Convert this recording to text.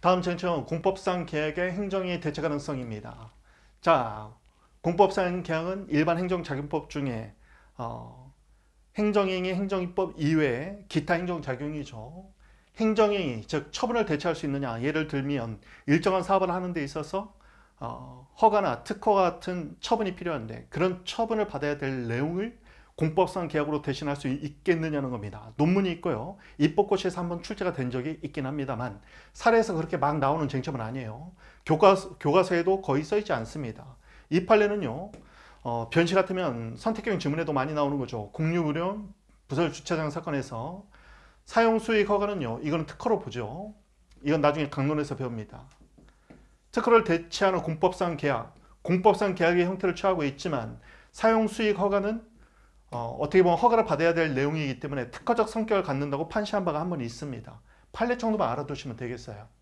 다음 쟁점 공법상 계약의 행정의 대체 가능성입니다. 자, 공법상 계약은 일반 행정작용법 중에 어, 행정행위 행정입법 이외에 기타 행정작용이죠. 행정행위, 즉 처분을 대체할 수 있느냐 예를 들면 일정한 사업을 하는 데 있어서 어, 허가나 특허 같은 처분이 필요한데 그런 처분을 받아야 될 내용을 공법상 계약으로 대신할 수 있겠느냐는 겁니다. 논문이 있고요. 입법고시에서 한번 출제가 된 적이 있긴 합니다만 사례에서 그렇게 막 나오는 쟁점은 아니에요. 교과서, 교과서에도 거의 써있지 않습니다. 이 판례는요. 어, 변시 같으면 선택형 지문에도 많이 나오는 거죠. 공유무련 부설 주차장 사건에서 사용 수익 허가는요. 이거는 특허로 보죠. 이건 나중에 강론에서 배웁니다. 특허를 대체하는 공법상 계약, 공법상 계약의 형태를 취하고 있지만 사용 수익 허가는 어, 어떻게 보면 허가를 받아야 될 내용이기 때문에 특허적 성격을 갖는다고 판시한 바가 한 번 있습니다. 판례청도만 알아두시면 되겠어요.